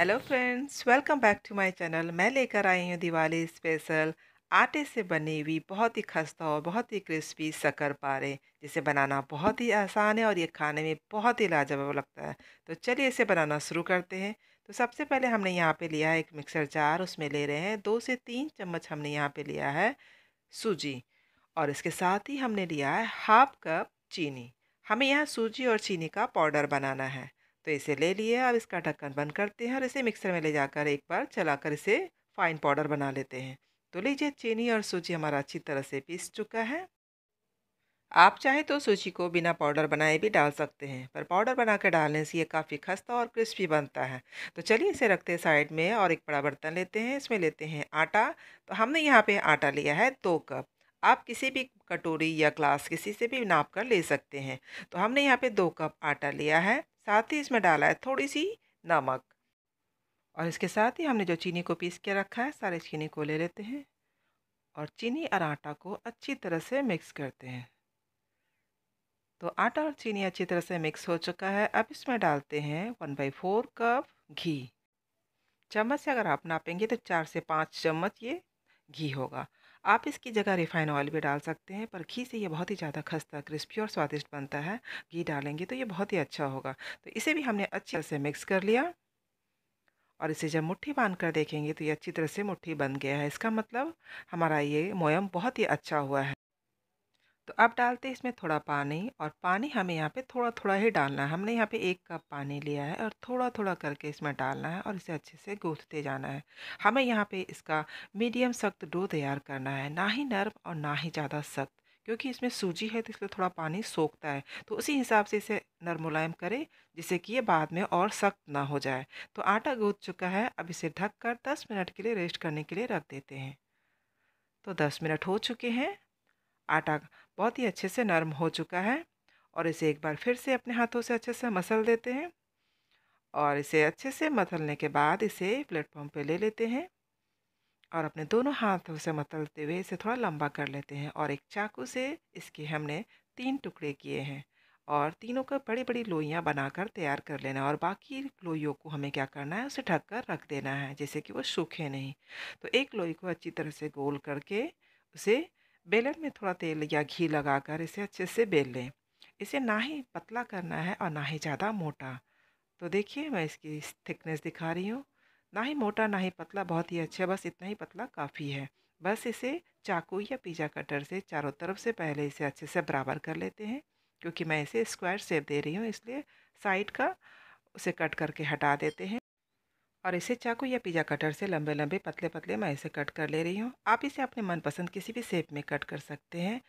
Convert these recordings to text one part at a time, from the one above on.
hello friends welcome back to my channel मैं लेकर आई हूँ दिवाली स्पेशल आटे से बनी हुई बहुत ही खस्ता और बहुत ही क्रिस्पी शकर पारे जिसे बनाना बहुत ही आसान है और ये खाने में बहुत ही लाजवाब लगता है तो चलिए इसे बनाना शुरू करते हैं तो सबसे पहले हमने यहाँ पे लिया है एक मिक्सर जार उसमें ले रहे हैं दो से तीन चम्मच हमने यहाँ पर लिया है सूजी और इसके साथ ही हमने लिया है हाफ कप चीनी हमें यहाँ सूजी और चीनी का पाउडर बनाना है तो इसे ले लिए अब इसका ढक्कन बंद करते हैं और इसे मिक्सर में ले जाकर एक बार चलाकर इसे फाइन पाउडर बना लेते हैं तो लीजिए चीनी और सूजी हमारा अच्छी तरह से पीस चुका है आप चाहें तो सूजी को बिना पाउडर बनाए भी डाल सकते हैं पर पाउडर बनाकर डालने से ये काफ़ी खस्ता और क्रिस्पी बनता है तो चलिए इसे रखते हैं साइड में और एक बड़ा बर्तन लेते हैं इसमें लेते हैं आटा तो हमने यहाँ पे आटा लिया है दो कप आप किसी भी कटोरी या ग्लास किसी से भी नाप कर ले सकते हैं तो हमने यहाँ पर दो कप आटा लिया है साथ ही इसमें डाला है थोड़ी सी नमक और इसके साथ ही हमने जो चीनी को पीस के रखा है सारे चीनी को ले लेते हैं और चीनी और आटा को अच्छी तरह से मिक्स करते हैं तो आटा और चीनी अच्छी तरह से मिक्स हो चुका है अब इसमें डालते हैं वन बाई फोर कप घी चम्मच से अगर आप नापेंगे तो चार से पाँच चम्मच ये घी होगा आप इसकी जगह रिफाइन ऑयल भी डाल सकते हैं पर घी से ये बहुत ही ज़्यादा खस्ता क्रिस्पी और स्वादिष्ट बनता है घी डालेंगे तो ये बहुत ही अच्छा होगा तो इसे भी हमने अच्छी तरह से मिक्स कर लिया और इसे जब मुट्ठी बांध कर देखेंगे तो ये अच्छी तरह से मुट्ठी बन गया है इसका मतलब हमारा ये मोयम बहुत ही अच्छा हुआ है तो अब डालते हैं इसमें थोड़ा पानी और पानी हमें यहाँ पे थोड़ा थोड़ा ही डालना है हमने यहाँ पे एक कप पानी लिया है और थोड़ा थोड़ा करके इसमें डालना है और इसे अच्छे से गूंथते जाना है हमें यहाँ पे इसका मीडियम सख्त डो तैयार करना है ना ही नर्म और ना ही ज़्यादा सख्त क्योंकि इसमें सूजी है तो इसलिए थोड़ा पानी सोखता है तो उसी हिसाब से इसे नरम मुलायम करें जिससे कि ये बाद में और सख्त ना हो जाए तो आटा गूँथ चुका है अब इसे ढक कर दस मिनट के लिए रेस्ट करने के लिए रख देते हैं तो दस मिनट हो चुके हैं आटा बहुत ही अच्छे से नरम हो चुका है और इसे एक बार फिर से अपने हाथों से अच्छे से मसल देते हैं और इसे अच्छे से मसलने के बाद इसे प्लेटफॉर्म पे ले लेते हैं और अपने दोनों हाथों से मसलते हुए इसे थोड़ा लंबा कर लेते हैं और एक चाकू से इसके हमने तीन टुकड़े किए हैं और तीनों का बड़ी बड़ी लोइयाँ बनाकर तैयार कर लेना और बाकी लोइयों को हमें क्या करना है उसे ढक कर रख देना है जैसे कि वो सूखे नहीं तो एक लोई को अच्छी तरह से गोल करके उसे बेलन में थोड़ा तेल या घी लगाकर इसे अच्छे से बेल लें इसे ना ही पतला करना है और ना ही ज़्यादा मोटा तो देखिए मैं इसकी थिकनेस दिखा रही हूँ ना ही मोटा ना ही पतला बहुत ही अच्छा बस इतना ही पतला काफ़ी है बस इसे चाकू या पिज़्ज़ा कटर से चारों तरफ से पहले इसे अच्छे से बराबर कर लेते हैं क्योंकि मैं इसे स्क्वायर शेप दे रही हूँ इसलिए साइड का उसे कट करके हटा देते हैं और इसे चाकू या पिज़्ज़ा कटर से लंबे लंबे पतले पतले मैं इसे कट कर ले रही हूँ आप इसे अपने मनपसंद किसी भी शेप में कट कर सकते हैं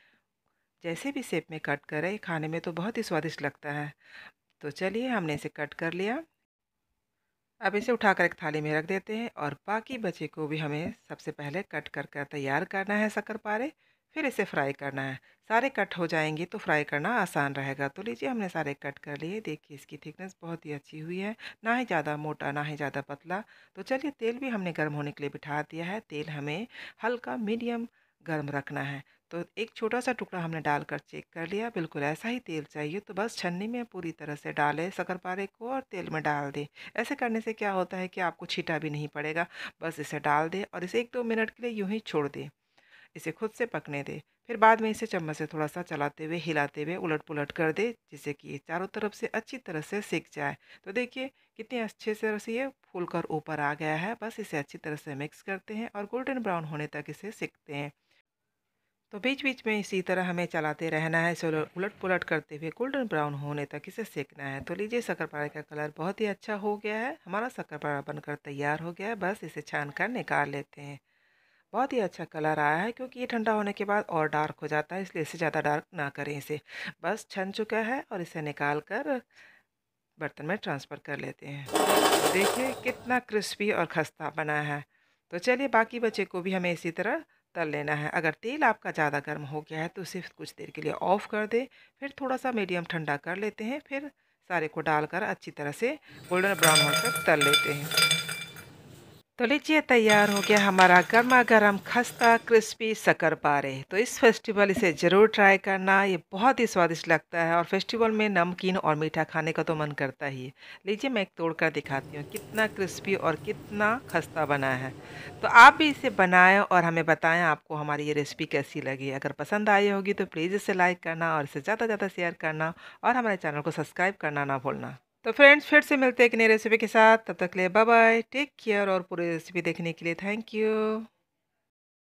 जैसे भी शेप में कट करें खाने में तो बहुत ही स्वादिष्ट लगता है तो चलिए हमने इसे कट कर लिया अब इसे उठाकर एक थाली में रख देते हैं और बाकी बचे को भी हमें सबसे पहले कट कर कर तैयार करना है शक्कर पारे फिर इसे फ्राई करना है सारे कट हो जाएंगे तो फ्राई करना आसान रहेगा तो लीजिए हमने सारे कट कर लिए देखिए इसकी थिकनेस बहुत ही अच्छी हुई है ना ही ज़्यादा मोटा ना ही ज़्यादा पतला तो चलिए तेल भी हमने गर्म होने के लिए बिठा दिया है तेल हमें हल्का मीडियम गर्म रखना है तो एक छोटा सा टुकड़ा हमने डालकर चेक कर लिया बिल्कुल ऐसा ही तेल चाहिए तो बस छन्नी में पूरी तरह से डालें शकरपारे को और तेल में डाल दें ऐसे करने से क्या होता है कि आपको छीटा भी नहीं पड़ेगा बस इसे डाल दें और इसे एक दो मिनट के लिए यूँ ही छोड़ दें इसे खुद से पकने दे फिर बाद में इसे चम्मच से थोड़ा सा चलाते हुए हिलाते हुए उलट पुलट कर दे जिससे कि ये चारों तरफ से अच्छी तरह से सीख जाए तो देखिए कितने अच्छे से से ये फूल कर ऊपर आ गया है बस इसे अच्छी तरह से मिक्स करते हैं और गोल्डन ब्राउन होने तक इसे सीखते हैं तो बीच बीच में इसी तरह हमें चलाते रहना है इसे उलट पुलट करते हुए गोल्डन ब्राउन होने तक इसे सेकना है तो लीजिए शक्करपारे का कलर बहुत ही अच्छा हो गया है हमारा शक्करपारा बनकर तैयार हो गया है बस इसे छान कर निकाल लेते हैं बहुत ही अच्छा कलर आया है क्योंकि ये ठंडा होने के बाद और डार्क हो जाता है इसलिए इसे ज़्यादा डार्क ना करें इसे बस छन चुका है और इसे निकाल कर बर्तन में ट्रांसफ़र कर लेते हैं देखिए कितना क्रिस्पी और खस्ता बना है तो चलिए बाकी बच्चे को भी हमें इसी तरह तल लेना है अगर तेल आपका ज़्यादा गर्म हो गया है तो उसे कुछ देर के लिए ऑफ़ कर दें फिर थोड़ा सा मीडियम ठंडा कर लेते हैं फिर सारे को डालकर अच्छी तरह से गोल्डन ब्राउन होकर तल लेते हैं तो लीजिए तैयार हो गया हमारा गर्मा गर्म खस्ता क्रिस्पी शकर पारे तो इस फेस्टिवल इसे ज़रूर ट्राई करना ये बहुत ही स्वादिष्ट लगता है और फेस्टिवल में नमकीन और मीठा खाने का तो मन करता ही है लीजिए मैं एक तोड़ कर दिखाती हूँ कितना क्रिस्पी और कितना खस्ता बना है तो आप भी इसे बनाएं और हमें बताएं आपको हमारी ये रेसिपी कैसी लगी अगर पसंद आई होगी तो प्लीज़ इसे लाइक करना और इसे ज़्यादा से ज़्यादा शेयर करना और हमारे चैनल को सब्सक्राइब करना ना भूलना तो फ्रेंड्स फिर से मिलते हैं एक नई रेसिपी के साथ तब तक ले बाय बाय टेक केयर और पूरी रेसिपी देखने के लिए थैंक यू